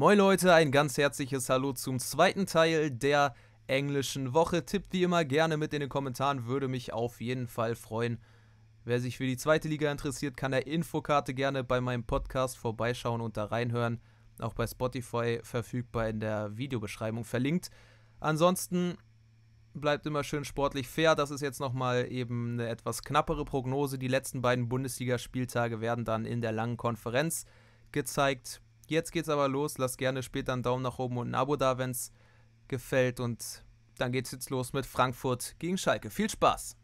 Moin Leute, ein ganz herzliches Hallo zum zweiten Teil der englischen Woche. Tippt wie immer gerne mit in den Kommentaren, würde mich auf jeden Fall freuen. Wer sich für die zweite Liga interessiert, kann der Infokarte gerne bei meinem Podcast vorbeischauen und da reinhören. Auch bei Spotify verfügbar in der Videobeschreibung verlinkt. Ansonsten bleibt immer schön sportlich fair. Das ist jetzt nochmal eben eine etwas knappere Prognose. Die letzten beiden Bundesligaspieltage werden dann in der langen Konferenz gezeigt Jetzt geht's aber los. Lasst gerne später einen Daumen nach oben und ein Abo da, wenn's gefällt. Und dann geht's jetzt los mit Frankfurt gegen Schalke. Viel Spaß!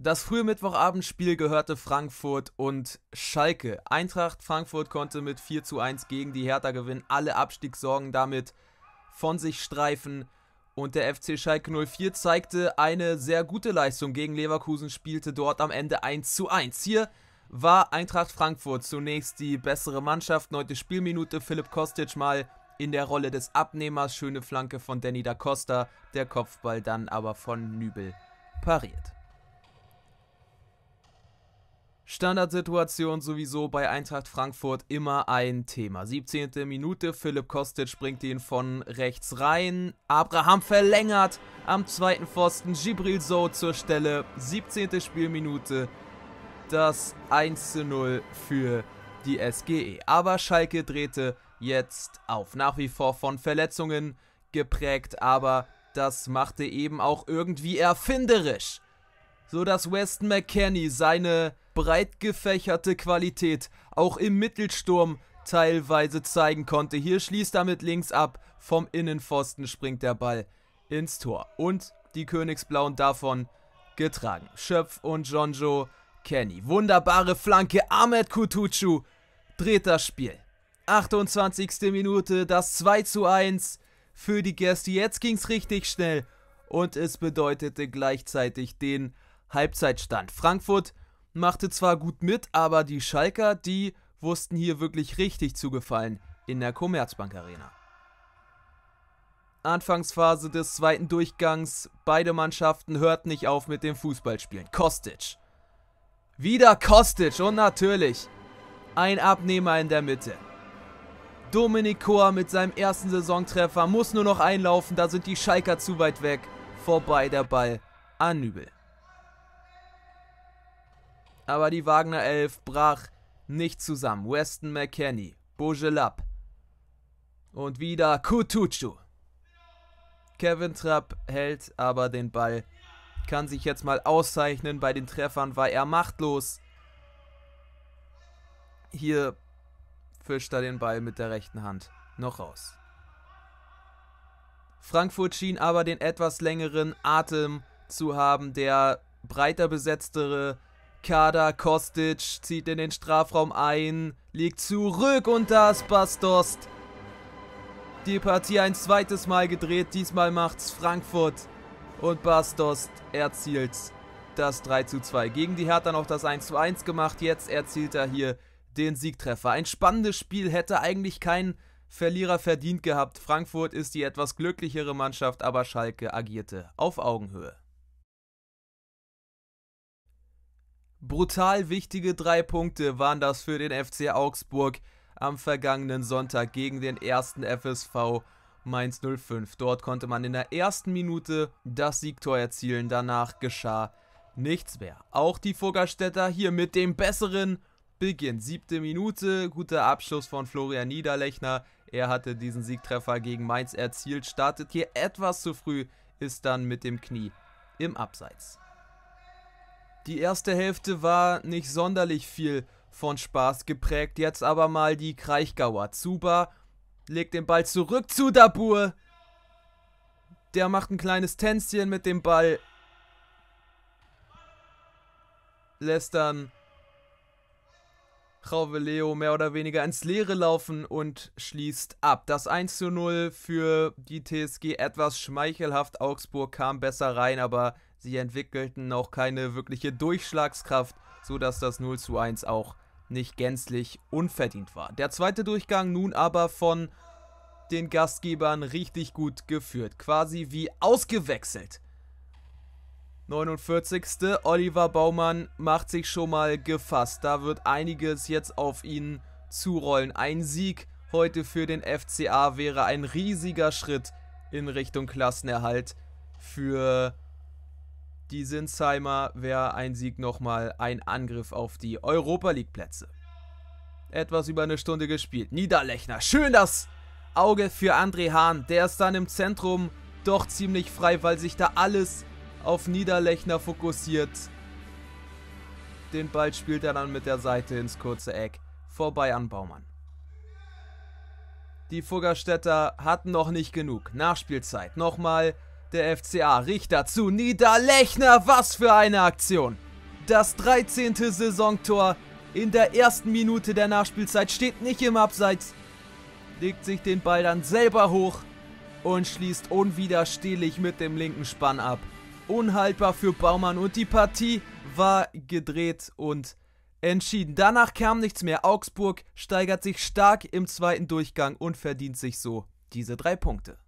Das frühe Mittwochabendspiel gehörte Frankfurt und Schalke. Eintracht Frankfurt konnte mit 4 zu 1 gegen die Hertha gewinnen, alle Abstiegssorgen damit von sich streifen. Und der FC Schalke 04 zeigte eine sehr gute Leistung gegen Leverkusen, spielte dort am Ende 1 zu 1. Hier war Eintracht Frankfurt zunächst die bessere Mannschaft. Neunte Spielminute, Philipp Kostic mal in der Rolle des Abnehmers. Schöne Flanke von Danny da Costa, der Kopfball dann aber von Nübel pariert. Standardsituation sowieso bei Eintracht Frankfurt immer ein Thema. 17. Minute, Philipp Kostic bringt ihn von rechts rein. Abraham verlängert am zweiten Pfosten, Gibril Zou zur Stelle. 17. Spielminute, das 1 zu 0 für die SGE. Aber Schalke drehte jetzt auf. Nach wie vor von Verletzungen geprägt, aber das machte eben auch irgendwie erfinderisch. So dass Weston McKenney seine breit gefächerte Qualität auch im Mittelsturm teilweise zeigen konnte. Hier schließt er mit links ab, vom Innenpfosten springt der Ball ins Tor. Und die Königsblauen davon getragen. Schöpf und Jonjo Kenny, wunderbare Flanke, Ahmed Kutucu, dreht das Spiel. 28. Minute, das 2 zu 1 für die Gäste. Jetzt ging es richtig schnell und es bedeutete gleichzeitig den Halbzeitstand. Frankfurt machte zwar gut mit, aber die Schalker, die wussten hier wirklich richtig zugefallen in der Commerzbank Arena. Anfangsphase des zweiten Durchgangs, beide Mannschaften hörten nicht auf mit dem Fußballspielen. Kostic wieder Kostic und natürlich ein Abnehmer in der Mitte. Dominik Koa mit seinem ersten Saisontreffer muss nur noch einlaufen, da sind die Schalker zu weit weg. Vorbei der Ball an Nübel. Aber die Wagner 11 brach nicht zusammen. Weston McKenny, Bogelab und wieder Kutucu. Kevin Trapp hält aber den Ball kann sich jetzt mal auszeichnen. Bei den Treffern war er machtlos. Hier fischt er den Ball mit der rechten Hand noch raus. Frankfurt schien aber den etwas längeren Atem zu haben. Der breiter besetztere Kader Kostic zieht in den Strafraum ein, liegt zurück und da ist Bastost. Die Partie ein zweites Mal gedreht, diesmal macht's Frankfurt. Und Bastos erzielt das 3 zu 2. Gegen die Hertha noch das 1 zu 1 gemacht. Jetzt erzielt er hier den Siegtreffer. Ein spannendes Spiel hätte eigentlich kein Verlierer verdient gehabt. Frankfurt ist die etwas glücklichere Mannschaft, aber Schalke agierte auf Augenhöhe. Brutal wichtige drei Punkte waren das für den FC Augsburg am vergangenen Sonntag gegen den ersten FSV Mainz 05. Dort konnte man in der ersten Minute das Siegtor erzielen, danach geschah nichts mehr. Auch die Fuggerstädter hier mit dem besseren Beginn. Siebte Minute, guter Abschluss von Florian Niederlechner. Er hatte diesen Siegtreffer gegen Mainz erzielt, startet hier etwas zu früh, ist dann mit dem Knie im Abseits. Die erste Hälfte war nicht sonderlich viel von Spaß geprägt, jetzt aber mal die Kraichgauer. Zuba Legt den Ball zurück zu Dabur. Der macht ein kleines Tänzchen mit dem Ball. Lässt dann Leo mehr oder weniger ins Leere laufen und schließt ab. Das 1 zu 0 für die TSG etwas schmeichelhaft. Augsburg kam besser rein, aber sie entwickelten noch keine wirkliche Durchschlagskraft, sodass das 0 zu 1 auch nicht gänzlich unverdient war. Der zweite Durchgang nun aber von den Gastgebern richtig gut geführt, quasi wie ausgewechselt. 49. Oliver Baumann macht sich schon mal gefasst. Da wird einiges jetzt auf ihn zurollen. Ein Sieg heute für den FCA wäre ein riesiger Schritt in Richtung Klassenerhalt für die Sinsheimer wäre ein Sieg nochmal ein Angriff auf die Europa League Plätze. Etwas über eine Stunde gespielt. Niederlechner, schön das Auge für André Hahn. Der ist dann im Zentrum doch ziemlich frei, weil sich da alles auf Niederlechner fokussiert. Den Ball spielt er dann mit der Seite ins kurze Eck. Vorbei an Baumann. Die Fuggerstädter hatten noch nicht genug. Nachspielzeit. Nochmal der FCA riecht dazu Niederlechner, was für eine Aktion! Das 13. Saisontor in der ersten Minute der Nachspielzeit steht nicht im Abseits, legt sich den Ball dann selber hoch und schließt unwiderstehlich mit dem linken Spann ab. Unhaltbar für Baumann und die Partie war gedreht und entschieden. Danach kam nichts mehr. Augsburg steigert sich stark im zweiten Durchgang und verdient sich so diese drei Punkte.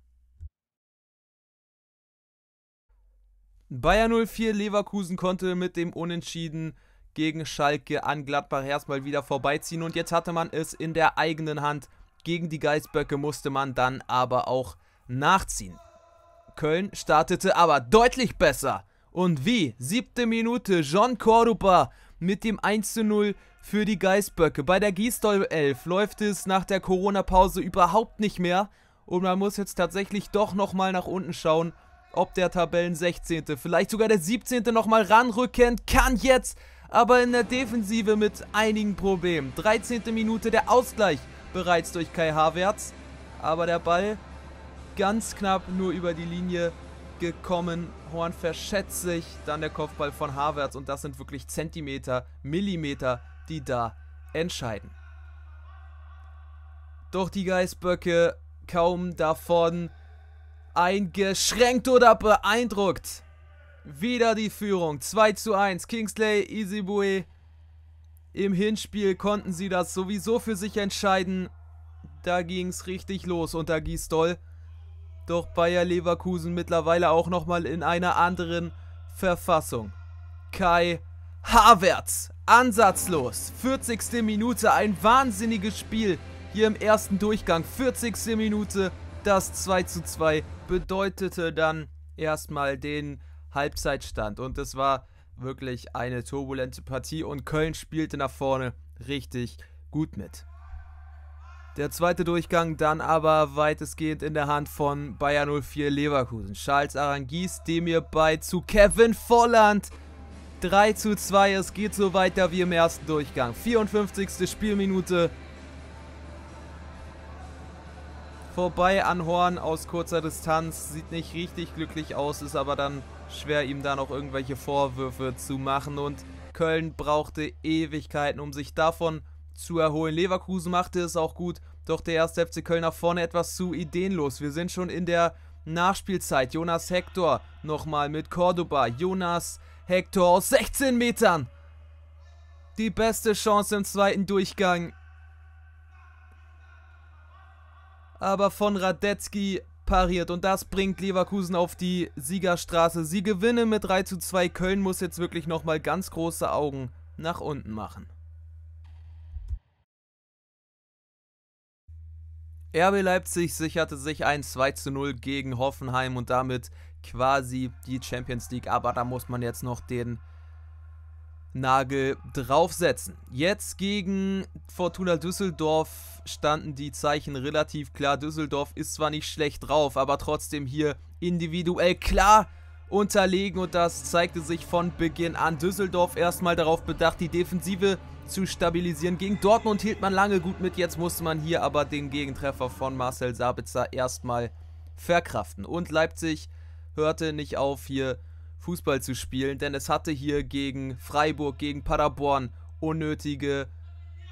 Bayern 04 Leverkusen konnte mit dem Unentschieden gegen Schalke an Gladbach erstmal wieder vorbeiziehen und jetzt hatte man es in der eigenen Hand. Gegen die Geißböcke musste man dann aber auch nachziehen. Köln startete aber deutlich besser. Und wie? Siebte Minute, John Cordoba mit dem 1 zu 0 für die Geißböcke. Bei der Gießdoll 11 läuft es nach der Corona-Pause überhaupt nicht mehr. Und man muss jetzt tatsächlich doch nochmal nach unten schauen, ob der Tabellen 16., vielleicht sogar der 17. nochmal ranrücken kann jetzt, aber in der Defensive mit einigen Problemen. 13. Minute der Ausgleich bereits durch Kai Havertz, aber der Ball ganz knapp nur über die Linie gekommen. Horn verschätzt sich, dann der Kopfball von Havertz und das sind wirklich Zentimeter, Millimeter, die da entscheiden. Doch die Geißböcke kaum davon eingeschränkt oder beeindruckt. Wieder die Führung. 2 zu 1. Kingsley, Isibue. Im Hinspiel konnten sie das sowieso für sich entscheiden. Da ging es richtig los unter Gisdol. Doch Bayer Leverkusen mittlerweile auch nochmal in einer anderen Verfassung. Kai Havertz. Ansatzlos. 40. Minute. Ein wahnsinniges Spiel hier im ersten Durchgang. 40. Minute. Das 2 zu 2 bedeutete dann erstmal den Halbzeitstand. Und es war wirklich eine turbulente Partie und Köln spielte nach vorne richtig gut mit. Der zweite Durchgang dann aber weitestgehend in der Hand von Bayer 04 Leverkusen. Charles Arangis, dem ihr bei zu Kevin Volland. 3 zu 2, es geht so weiter wie im ersten Durchgang. 54. Spielminute, vorbei an Horn aus kurzer Distanz. Sieht nicht richtig glücklich aus, ist aber dann schwer, ihm da noch irgendwelche Vorwürfe zu machen. Und Köln brauchte Ewigkeiten, um sich davon zu erholen. Leverkusen machte es auch gut, doch der erste FC Köln nach vorne etwas zu ideenlos. Wir sind schon in der Nachspielzeit. Jonas Hector nochmal mit Cordoba. Jonas Hector aus 16 Metern. Die beste Chance im zweiten Durchgang aber von Radetzky pariert und das bringt Leverkusen auf die Siegerstraße. Sie gewinnen mit 3 zu 2. Köln muss jetzt wirklich nochmal ganz große Augen nach unten machen. RB Leipzig sicherte sich ein 2 zu 0 gegen Hoffenheim und damit quasi die Champions League. Aber da muss man jetzt noch den Nagel draufsetzen. Jetzt gegen Fortuna Düsseldorf standen die Zeichen relativ klar. Düsseldorf ist zwar nicht schlecht drauf, aber trotzdem hier individuell klar unterlegen und das zeigte sich von Beginn an. Düsseldorf erstmal darauf bedacht, die Defensive zu stabilisieren. Gegen Dortmund hielt man lange gut mit, jetzt musste man hier aber den Gegentreffer von Marcel Sabitzer erstmal verkraften. Und Leipzig hörte nicht auf, hier zu Fußball zu spielen, denn es hatte hier gegen Freiburg, gegen Paderborn unnötige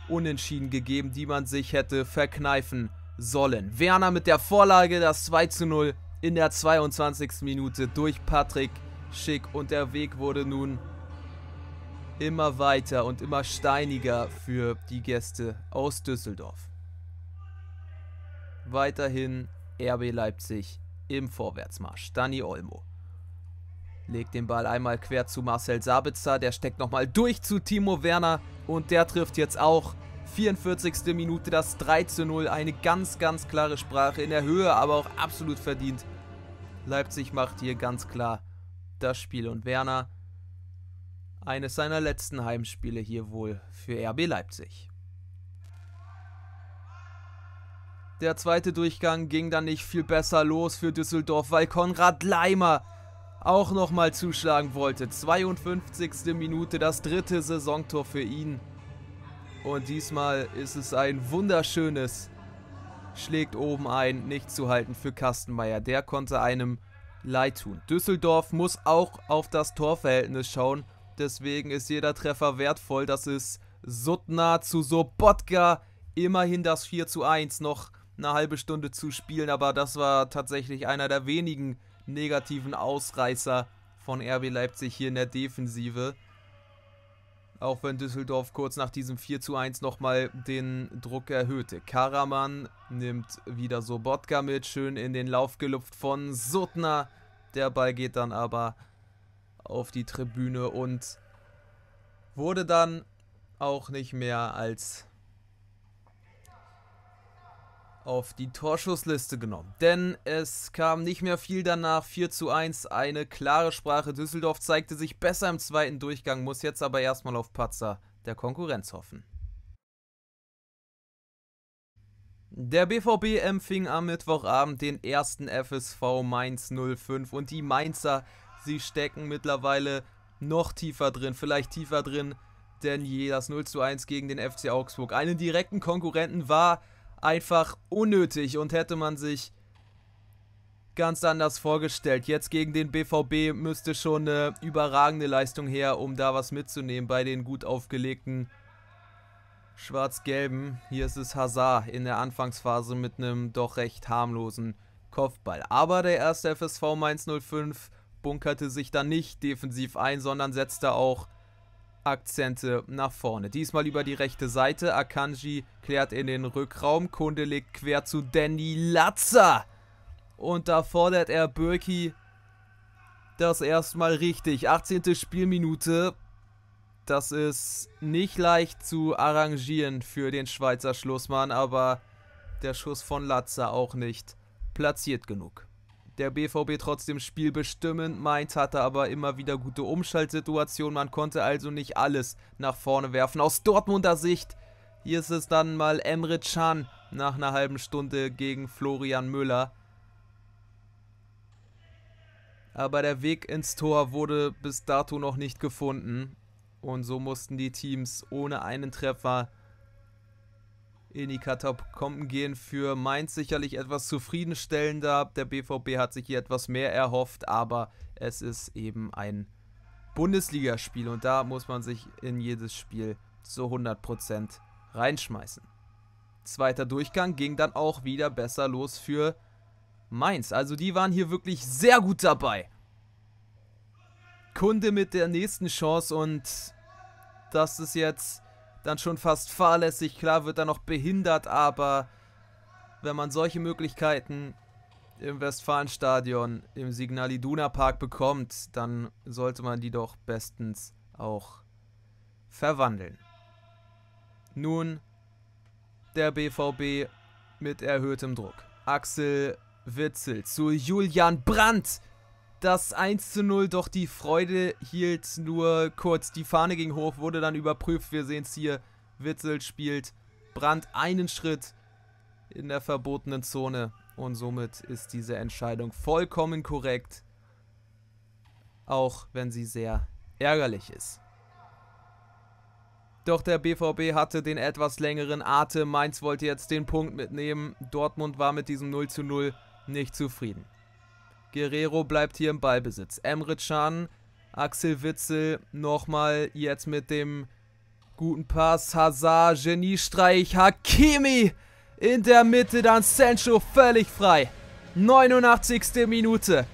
Unentschieden gegeben, die man sich hätte verkneifen sollen. Werner mit der Vorlage, das 2 zu 0 in der 22. Minute durch Patrick Schick und der Weg wurde nun immer weiter und immer steiniger für die Gäste aus Düsseldorf. Weiterhin RB Leipzig im Vorwärtsmarsch. Dani Olmo legt den Ball einmal quer zu Marcel Sabitzer, der steckt nochmal durch zu Timo Werner und der trifft jetzt auch. 44. Minute das 3 zu 0, eine ganz, ganz klare Sprache in der Höhe, aber auch absolut verdient. Leipzig macht hier ganz klar das Spiel und Werner eines seiner letzten Heimspiele hier wohl für RB Leipzig. Der zweite Durchgang ging dann nicht viel besser los für Düsseldorf, weil Konrad Leimer auch nochmal zuschlagen wollte. 52. Minute, das dritte Saisontor für ihn. Und diesmal ist es ein wunderschönes. Schlägt oben ein, nicht zu halten für Kastenmeier. Der konnte einem leid tun. Düsseldorf muss auch auf das Torverhältnis schauen. Deswegen ist jeder Treffer wertvoll. Das ist Suttner zu Sobotka. Immerhin das 4 zu 1. Noch eine halbe Stunde zu spielen, aber das war tatsächlich einer der wenigen negativen Ausreißer von RB Leipzig hier in der Defensive. Auch wenn Düsseldorf kurz nach diesem 4 zu 1 nochmal den Druck erhöhte. Karaman nimmt wieder Sobotka mit, schön in den Lauf gelupft von Suttner. Der Ball geht dann aber auf die Tribüne und wurde dann auch nicht mehr als auf die Torschussliste genommen. Denn es kam nicht mehr viel danach. 4 zu 1, eine klare Sprache. Düsseldorf zeigte sich besser im zweiten Durchgang, muss jetzt aber erstmal auf Patzer der Konkurrenz hoffen. Der BVB empfing am Mittwochabend den ersten FSV Mainz 05 und die Mainzer, sie stecken mittlerweile noch tiefer drin, vielleicht tiefer drin denn je. Das 0 zu 1 gegen den FC Augsburg. Einen direkten Konkurrenten war einfach unnötig und hätte man sich ganz anders vorgestellt. Jetzt gegen den BVB müsste schon eine überragende Leistung her, um da was mitzunehmen bei den gut aufgelegten Schwarz-Gelben. Hier ist es Hazard in der Anfangsphase mit einem doch recht harmlosen Kopfball. Aber der erste FSV Mainz 05 bunkerte sich dann nicht defensiv ein, sondern setzte auch Akzente nach vorne. Diesmal über die rechte Seite. Akanji klärt in den Rückraum. Kunde legt quer zu Danny Latzer. Und da fordert er Birki das erstmal richtig. 18. Spielminute. Das ist nicht leicht zu arrangieren für den Schweizer Schlussmann, aber der Schuss von Latzer auch nicht platziert genug der BVB trotzdem spielbestimmend. Mainz hatte aber immer wieder gute Umschaltsituationen. Man konnte also nicht alles nach vorne werfen. Aus Dortmunder Sicht, hier ist es dann mal Emre Can nach einer halben Stunde gegen Florian Müller. Aber der Weg ins Tor wurde bis dato noch nicht gefunden. Und so mussten die Teams ohne einen Treffer in die Katakomben gehen. Für Mainz sicherlich etwas zufriedenstellender. Der BVB hat sich hier etwas mehr erhofft, aber es ist eben ein Bundesligaspiel und da muss man sich in jedes Spiel zu 100% reinschmeißen. Zweiter Durchgang ging dann auch wieder besser los für Mainz. Also die waren hier wirklich sehr gut dabei. Kunde mit der nächsten Chance und das ist jetzt dann schon fast fahrlässig. Klar wird er noch behindert, aber wenn man solche Möglichkeiten im Westfalenstadion im Signal Iduna Park bekommt, dann sollte man die doch bestens auch verwandeln. Nun der BVB mit erhöhtem Druck. Axel Witzel zu Julian Brandt das 1 zu 0, doch die Freude hielt nur kurz. Die Fahne ging hoch, wurde dann überprüft. Wir sehen es hier. Witzel spielt Brand einen Schritt in der verbotenen Zone. Und somit ist diese Entscheidung vollkommen korrekt. Auch wenn sie sehr ärgerlich ist. Doch der BVB hatte den etwas längeren Atem. Mainz wollte jetzt den Punkt mitnehmen. Dortmund war mit diesem 0 zu 0 nicht zufrieden. Guerrero bleibt hier im Ballbesitz. Emre Can, Axel Witzel nochmal jetzt mit dem guten Pass. Hazard, Geniestreich, Hakimi in der Mitte, dann Sancho völlig frei. 89. Minute.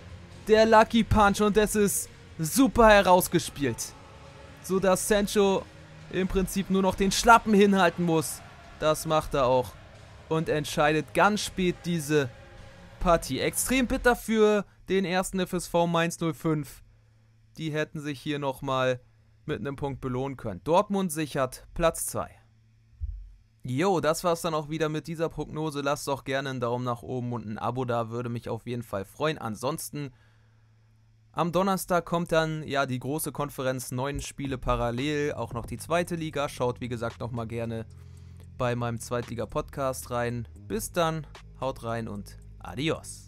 Der Lucky Punch und das ist super herausgespielt. So dass Sancho im Prinzip nur noch den Schlappen hinhalten muss. Das macht er auch. Und entscheidet ganz spät diese Partie. Extrem bitter für den ersten FSV Mainz 05. Die hätten sich hier nochmal mit einem Punkt belohnen können. Dortmund sichert Platz 2. Jo, das war's dann auch wieder mit dieser Prognose. Lasst doch gerne einen Daumen nach oben und ein Abo da, würde mich auf jeden Fall freuen. Ansonsten am Donnerstag kommt dann ja die große Konferenz, neun Spiele parallel, auch noch die zweite Liga. Schaut wie gesagt nochmal gerne bei meinem Zweitliga-Podcast rein. Bis dann, haut rein und adios.